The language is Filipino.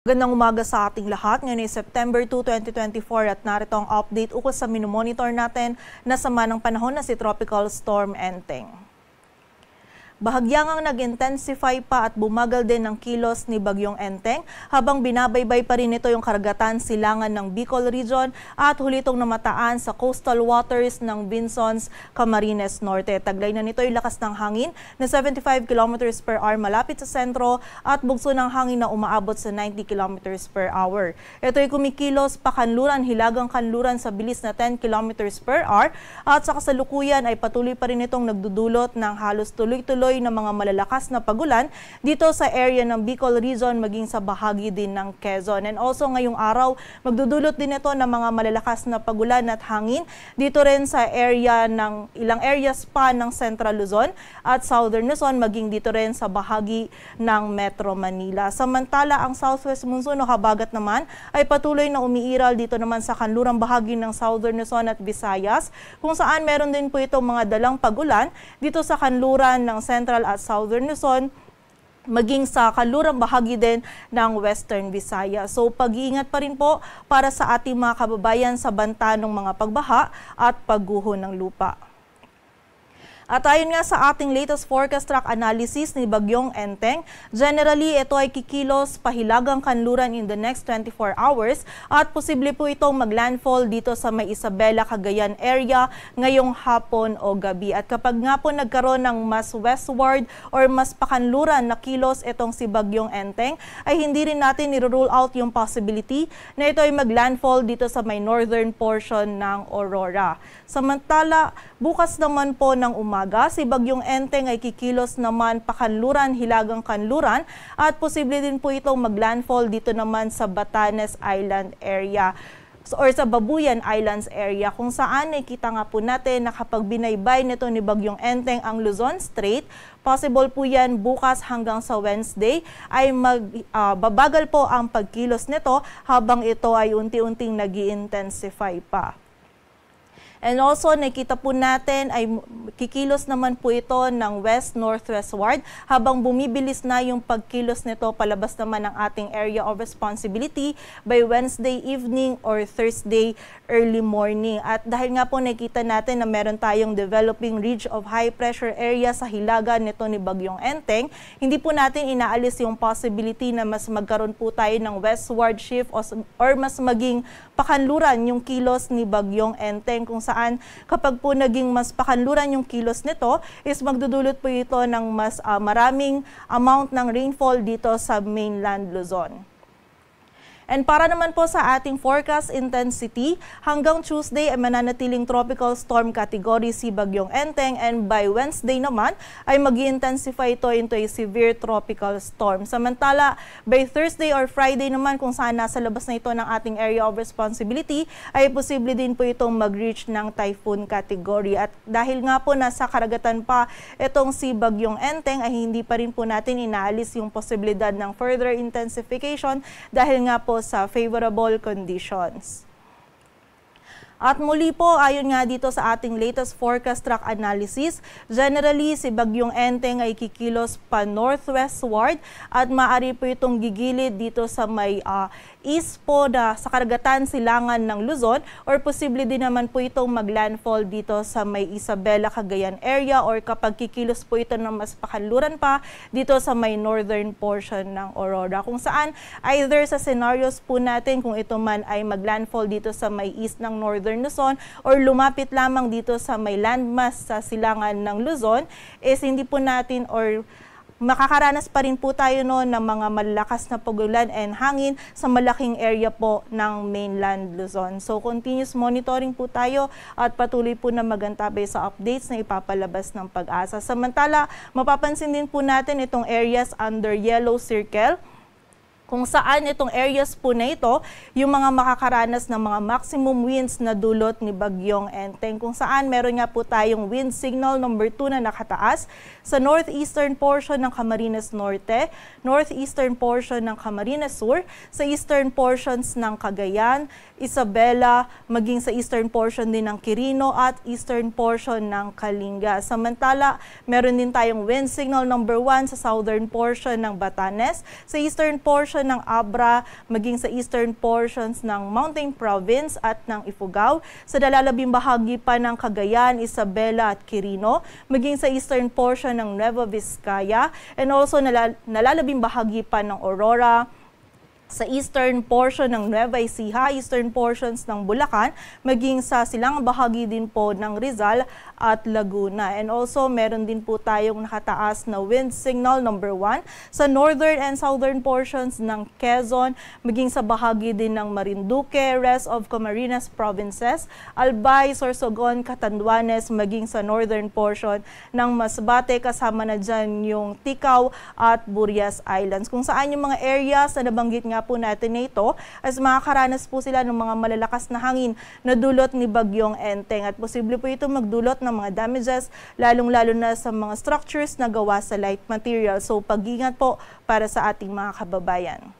Magandang umaga sa ating lahat. Ngayon ay September 2, 2024 at narito ang update ukol sa minomonitor natin na sama ng panahon na si Tropical Storm Enteng. Bahagyang ang nag-intensify pa at bumagal din ang kilos ni Bagyong Enteng habang binabaybay pa rin ito yung karagatan silangan ng Bicol Region at hulitong itong namataan sa coastal waters ng Binsons, Camarines Norte. Taglay na nito yung lakas ng hangin na 75 km per hour malapit sa sentro at bugso ng hangin na umaabot sa 90 km per hour. Ito ay kumikilos pa kanluran, hilagang kanluran sa bilis na 10 km per hour at sa kasalukuyan ay patuloy pa rin itong nagdudulot ng halos tuloy-tuloy tuloy ng mga malalakas na pagulan dito sa area ng Bicol Region maging sa bahagi din ng Quezon. And also ngayong araw, magdudulot din ito ng mga malalakas na pagulan at hangin dito rin sa area ng ilang areas pa ng Central Luzon at Southern Luzon maging dito rin sa bahagi ng Metro Manila. Samantala, ang Southwest Monsoon o habagat naman ay patuloy na umiiral dito naman sa kanlurang bahagi ng Southern Luzon at Visayas kung saan meron din po itong mga dalang pagulan dito sa kanluran ng Central Central at Southern Luzon, maging sa kalurang bahagi din ng Western Visayas. So pag-iingat pa rin po para sa ating mga kababayan sa banta ng mga pagbaha at pagguho ng lupa. At ayon nga sa ating latest forecast track analysis ni Bagyong Enteng, generally ito ay kikilos pahilagang kanluran in the next 24 hours at posible po itong maglandfall dito sa may Isabela, Cagayan area ngayong hapon o gabi. At kapag nga po nagkaroon ng mas westward or mas pakanluran na kilos itong si Bagyong Enteng, ay hindi rin natin nirule out yung possibility na ito ay maglandfall dito sa may northern portion ng Aurora. Samantala, bukas naman po ng umaga, umaga. Si Bagyong Enteng ay kikilos naman pakanluran, hilagang kanluran at posible din po itong maglandfall dito naman sa Batanes Island area or sa Babuyan Islands area kung saan kita nga po natin nakapagbinaybay nito ni Bagyong Enteng ang Luzon Strait, possible po yan bukas hanggang sa Wednesday ay mag, uh, babagal po ang pagkilos nito habang ito ay unti-unting nag intensify pa. And also, nakita po natin ay Kikilos naman po ito ng west-northwestward habang bumibilis na yung pagkilos nito palabas naman ng ating area of responsibility by Wednesday evening or Thursday early morning. At dahil nga po nakita natin na meron tayong developing ridge of high pressure area sa hilaga nito ni Bagyong Enteng, hindi po natin inaalis yung possibility na mas magkaroon po tayo ng westward shift or mas maging pakanluran yung kilos ni Bagyong Enteng kung saan kapag po naging mas pakanluran yung yung kilos nito is magdudulot po ito ng mas uh, maraming amount ng rainfall dito sa mainland Luzon. And para naman po sa ating forecast intensity, hanggang Tuesday ay mananatiling tropical storm category si Bagyong Enteng and by Wednesday naman ay mag intensify ito into a severe tropical storm. Samantala, by Thursday or Friday naman kung saan nasa labas na ito ng ating area of responsibility ay posible din po itong mag-reach ng typhoon category. At dahil nga po nasa karagatan pa itong si Bagyong Enteng ay hindi pa rin po natin inaalis yung posibilidad ng further intensification dahil nga po sa favorable conditions. At muli po, ayon nga dito sa ating latest forecast track analysis, generally si Bagyong Enteng ay kikilos pa northwestward at maaari po itong gigilid dito sa may uh, east po da, sa karagatan silangan ng Luzon or posible din naman po itong maglandfall dito sa may Isabela Cagayan area or kapag kikilos po ito ng mas pakaluran pa dito sa may northern portion ng Aurora kung saan either sa scenarios po natin kung ito man ay maglandfall dito sa may east ng northern Northern Luzon or lumapit lamang dito sa may landmass sa silangan ng Luzon is hindi po natin or makakaranas pa rin po tayo noon ng mga malakas na pagulan and hangin sa malaking area po ng mainland Luzon. So continuous monitoring po tayo at patuloy po na magantabay sa updates na ipapalabas ng pag-asa. Samantala, mapapansin din po natin itong areas under yellow circle kung saan itong areas po na ito, yung mga makakaranas ng mga maximum winds na dulot ni Bagyong Enteng, kung saan meron nga po tayong wind signal number 2 na nakataas sa northeastern portion ng Camarines Norte, northeastern portion ng Camarines Sur, sa eastern portions ng Cagayan, Isabela, maging sa eastern portion din ng Quirino at eastern portion ng Kalinga. Samantala, meron din tayong wind signal number 1 sa southern portion ng Batanes, sa eastern portion portion ng Abra, maging sa eastern portions ng Mountain Province at ng Ifugao, sa dalalabing bahagi pa ng Cagayan, Isabela at Quirino, maging sa eastern portion ng Nueva Vizcaya, and also nalal- nalalabing bahagi pa ng Aurora, sa eastern portion ng Nueva Ecija, eastern portions ng Bulacan, maging sa silang bahagi din po ng Rizal at Laguna. And also, meron din po tayong nakataas na wind signal number 1 sa northern and southern portions ng Quezon, maging sa bahagi din ng Marinduque, rest of Camarines provinces, Albay, Sorsogon, Catanduanes, maging sa northern portion ng Masbate, kasama na dyan yung Tikaw at Burias Islands. Kung saan yung mga areas na nabanggit nga nga po natin na ito as makakaranas po sila ng mga malalakas na hangin na dulot ni Bagyong Enteng at posible po ito magdulot ng mga damages lalong-lalo na sa mga structures na gawa sa light material. So pag-ingat po para sa ating mga kababayan.